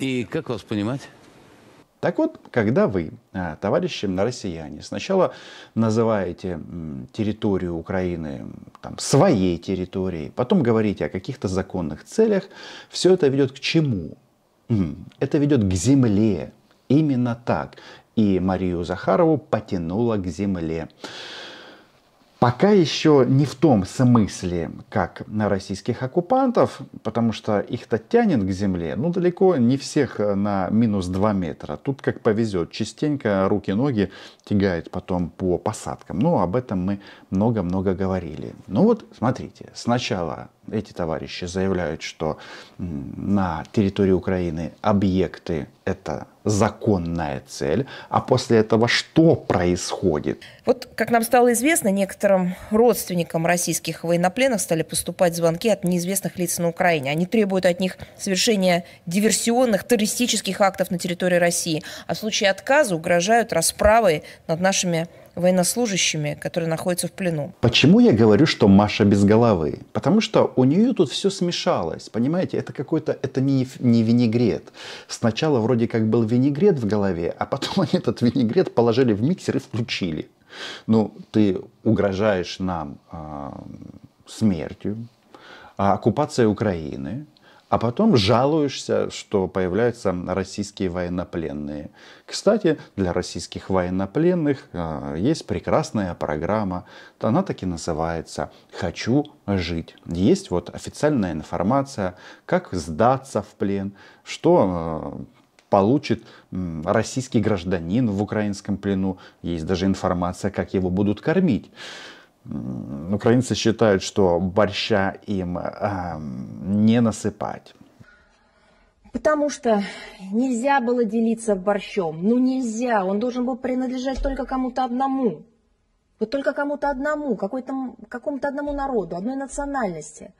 И как вас понимать? Так вот, когда вы, а, товарищи россияне, сначала называете территорию Украины там, своей территорией, потом говорите о каких-то законных целях, все это ведет к чему? Это ведет к земле. Именно так. И Марию Захарову потянуло к земле. Пока еще не в том смысле, как на российских оккупантов, потому что их-то тянет к земле, ну далеко не всех э, на минус 2 метра. Тут как повезет, частенько руки-ноги тягает потом по посадкам. Но ну, об этом мы много-много говорили. Ну вот, смотрите, сначала эти товарищи заявляют, что на территории Украины объекты – это законная цель, а после этого что происходит? Вот, как нам стало известно, некоторым родственникам российских военнопленных стали поступать звонки от неизвестных лиц на Украине. Они требуют от них совершения диверсионных, террористических актов на территории России. А в случае отказа угрожают расправой над нашими военнослужащими, которые находятся в плену. Почему я говорю, что Маша без головы? Потому что у нее тут все смешалось, понимаете? Это какой-то, это не, не винегрет. Сначала вроде как был винегрет в голове, а потом они этот винегрет положили в миксер и включили. Ну, ты угрожаешь нам э, смертью, а оккупация Украины, а потом жалуешься, что появляются российские военнопленные. Кстати, для российских военнопленных а, есть прекрасная программа. Она так и называется «Хочу жить». Есть вот официальная информация, как сдаться в плен, что а, получит российский гражданин в украинском плену. Есть даже информация, как его будут кормить украинцы считают, что борща им э, не насыпать. Потому что нельзя было делиться борщом. Ну нельзя, он должен был принадлежать только кому-то одному. Вот только кому-то одному, какой-то, какому-то одному народу, одной национальности.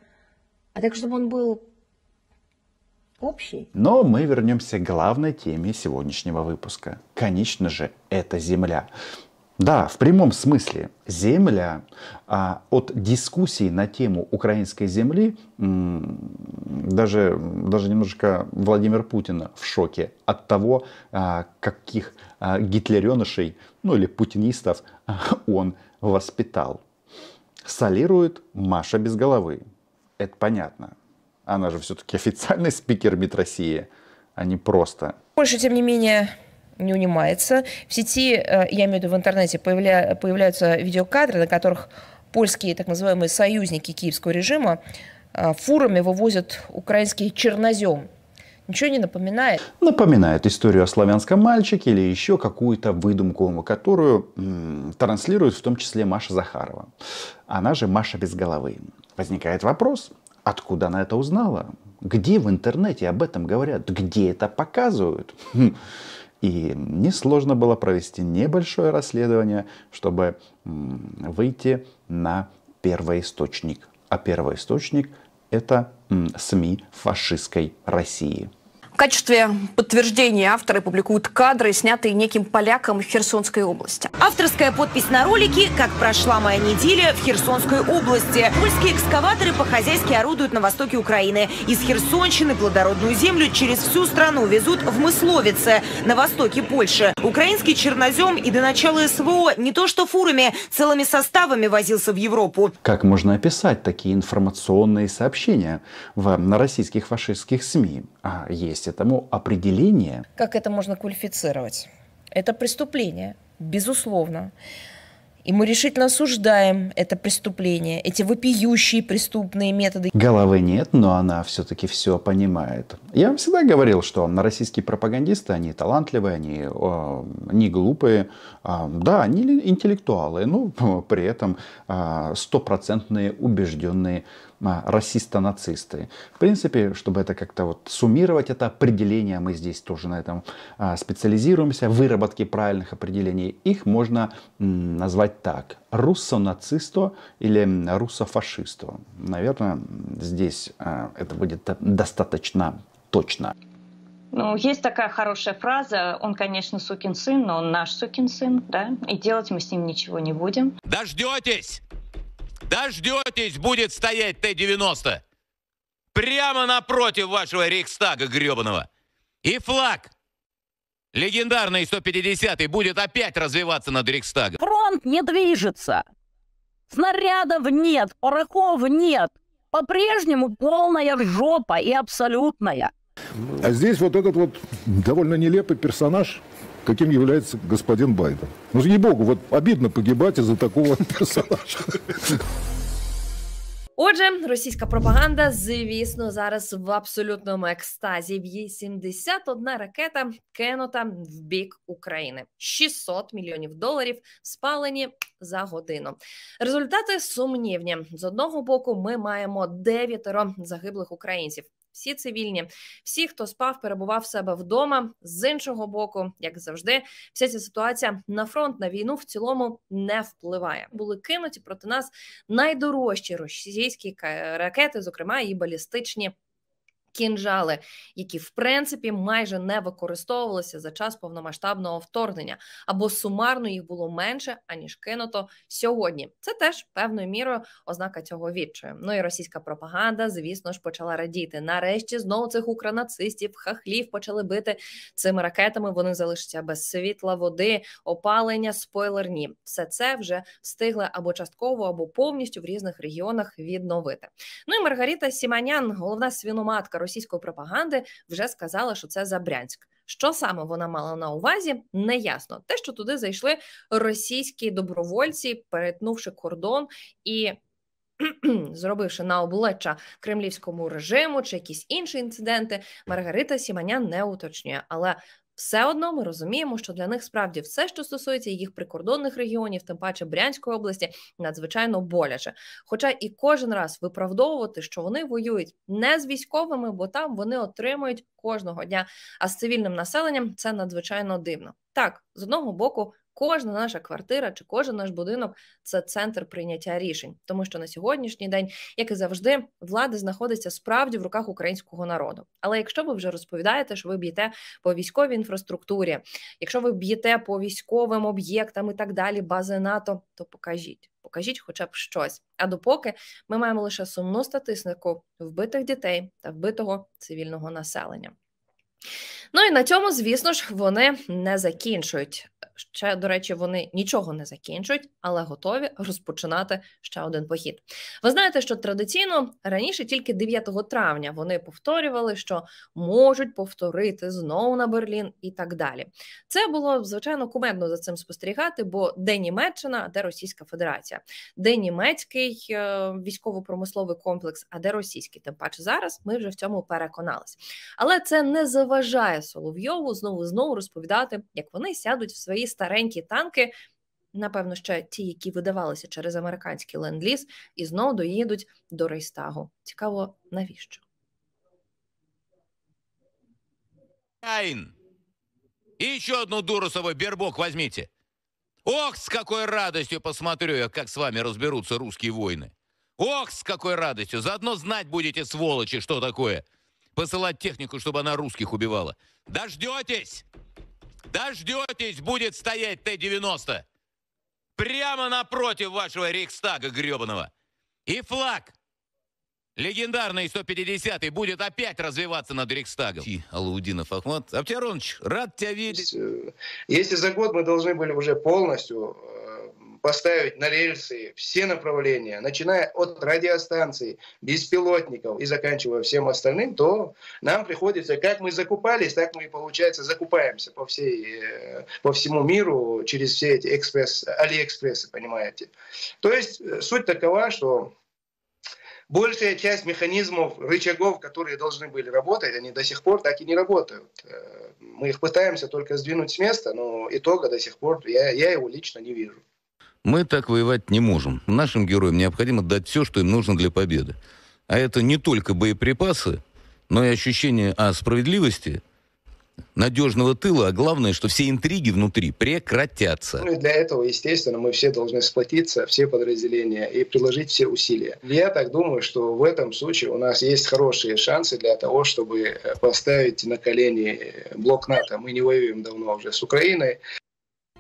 А так, чтобы он был общий. Но мы вернемся к главной теме сегодняшнего выпуска. Конечно же, это земля. Да, в прямом смысле земля а, от дискуссий на тему украинской земли даже, даже немножко Владимир Путина в шоке от того, а, каких а, гитлеренышей, ну или путинистов а, он воспитал. Солирует Маша без головы. Это понятно. Она же все-таки официальный спикер МИД России, а не просто. Больше, тем не менее, не унимается. В сети, э, я имею в виду в интернете, появля... появляются видеокадры, на которых польские так называемые союзники киевского режима э, фурами вывозят украинский чернозем. Ничего не напоминает? Напоминает историю о славянском мальчике или еще какую-то выдумку, которую м, транслирует в том числе Маша Захарова. Она же Маша без головы. Возникает вопрос, откуда она это узнала? Где в интернете об этом говорят? Где это показывают? Хм. И несложно было провести небольшое расследование, чтобы выйти на первоисточник. А первоисточник это СМИ фашистской России качестве подтверждения авторы публикуют кадры, снятые неким поляком в Херсонской области. Авторская подпись на ролике «Как прошла моя неделя в Херсонской области». Польские экскаваторы по-хозяйски орудуют на востоке Украины. Из Херсонщины плодородную землю через всю страну везут в Мысловице, на востоке Польши. Украинский чернозем и до начала СВО не то что фурами, целыми составами возился в Европу. Как можно описать такие информационные сообщения в, на российских фашистских СМИ? а, есть этому определение. Как это можно квалифицировать? Это преступление, безусловно. И мы решительно осуждаем это преступление, эти вопиющие преступные методы. Головы нет, но она все-таки все понимает. Я вам всегда говорил, что на российские пропагандисты, они талантливые, они э, не глупые. Э, да, они интеллектуалы, но при этом а, стопроцентные убежденные расисто нацисты В принципе, чтобы это как-то вот суммировать, это определение, мы здесь тоже на этом а, специализируемся, выработки правильных определений, их можно назвать так. Руссо-нацисто или руссо-фашисто. Наверное, здесь а, это будет достаточно точно. Ну, есть такая хорошая фраза, он, конечно, сукин сын, но он наш сукин сын, да, и делать мы с ним ничего не будем. Дождетесь! Дождетесь, будет стоять Т-90. Прямо напротив вашего Рейхстага гребаного. И флаг легендарный 150-й будет опять развиваться над Рейхстагом. Фронт не движется. Снарядов нет, порохов нет. По-прежнему полная жопа и абсолютная. А здесь вот этот вот довольно нелепый персонаж – каким является господин Байден. Ну, ей-богу, вот обидно погибать из-за такого персонажа. Отже, російська пропаганда, звісно, зараз в абсолютному екстазі. В Є 71 ракета кинута в бік України. 600 мільйонів доларів спалені за годину. Результати сумнівні з одного боку. Ми маємо дев'ятеро загиблих українців. Всі цивільні, всі, хто спав, перебував себе вдома. З іншого боку, як завжди, вся ця ситуація на фронт на війну в цілому не впливає. Були кинуті проти нас найдорожчі російські ракети, зокрема і балістичні Кінжали, які в принципі майже не використовувалися за час повномасштабного вторгнення, або сумарно їх було менше аніж кинуто сьогодні. Це теж певною мірою ознака цього відчаю. Ну і російська пропаганда, звісно ж, почала радіти. Нарешті знову цих укранацистів, хахлів почали бити цими ракетами. Вони залишаться без світла, води, опалення, спойлерні. Все це вже встигли або частково, або повністю в різних регіонах відновити. Ну і Маргарита Сіманян, головна свіноматка російської пропаганди вже сказала, що це за Брянськ. Що саме вона мала на увазі, не ясно. Те, що туди зайшли російські добровольці, перетнувши кордон і. Зробивши на обличчя кремлівському режиму чи якісь інші інциденти, Маргарита Сіманян не уточнює. Але все одно ми розуміємо, що для них справді все, що стосується їх прикордонних регіонів, тим паче Брянської області, надзвичайно боляче. Хоча і кожен раз виправдовувати, що вони воюють не з військовими, бо там вони отримують кожного дня. А з цивільним населенням це надзвичайно дивно. Так, з одного боку, кожна наша квартира чи кожен наш будинок це центр прийняття рішень, тому що на сьогоднішній день, як і завжди, влада знаходиться справді в руках українського народу. Але якщо ви вже розповідаєте, що ви б'єте по військовій інфраструктурі, якщо ви б'єте по військовим об'єктам і так далі, бази НАТО, то покажіть. Покажіть хоча б щось. А допоки ми маємо лише сумну статистику вбитих дітей та вбитого цивільного населення. Ну і на цьому, звісно ж, вони не закінчують. Ще, до речі, вони нічого не закінчують, але готові розпочинати ще один похід. Ви знаєте, що традиційно раніше тільки 9 травня вони повторювали, що можуть повторити знову на Берлін і так далі. Це було звичайно кумедно за цим спостерігати, бо де Німеччина, а де Російська Федерація, де німецький е, військово-промисловий комплекс, а де російський. Тим паче зараз ми вже в цьому переконались. Але це не заважає. Соловйову знову знову розповідати, як вони сядуть в свої старенькі танки, напевно, ще ті, які видавалися через американський ленд-ліз, і знову доїдуть до Рейстагу. Цікаво, навіщо? Айн! ще одну Дурусову бірбок возьмите. Ох, з какой радостью посмотрю як з вами розберуться русские воїни. Ох, з какой радістю! Заодно знать будете, сволочі, що такое посылать технику, чтобы она русских убивала. Дождетесь! Дождетесь! Будет стоять Т-90! Прямо напротив вашего Рейхстага гребаного! И флаг! Легендарный 150-й будет опять развиваться над Рейхстагом. Ти, Алаудинов Ахмат. Аптяроныч, рад тебя видеть. Э, если за год мы должны были уже полностью э, поставить на рельсы все направления, начиная от радиостанций, беспилотников и заканчивая всем остальным, то нам приходится, как мы закупались, так мы, получается, закупаемся по, всей, э, по всему миру через все эти экспресс, алиэкспрессы, понимаете. То есть э, суть такова, что большая часть механизмов, рычагов, которые должны были работать, они до сих пор так и не работают. Э, мы их пытаемся только сдвинуть с места, но итога до сих пор я, я его лично не вижу. Мы так воевать не можем. Нашим героям необходимо дать все, что им нужно для победы. А это не только боеприпасы, но и ощущение о а, справедливости, надежного тыла, а главное, что все интриги внутри прекратятся. Ну и для этого, естественно, мы все должны сплотиться, все подразделения и приложить все усилия. Я так думаю, что в этом случае у нас есть хорошие шансы для того, чтобы э, поставить на колени э, блок НАТО. Мы не воюем давно уже с Украиной,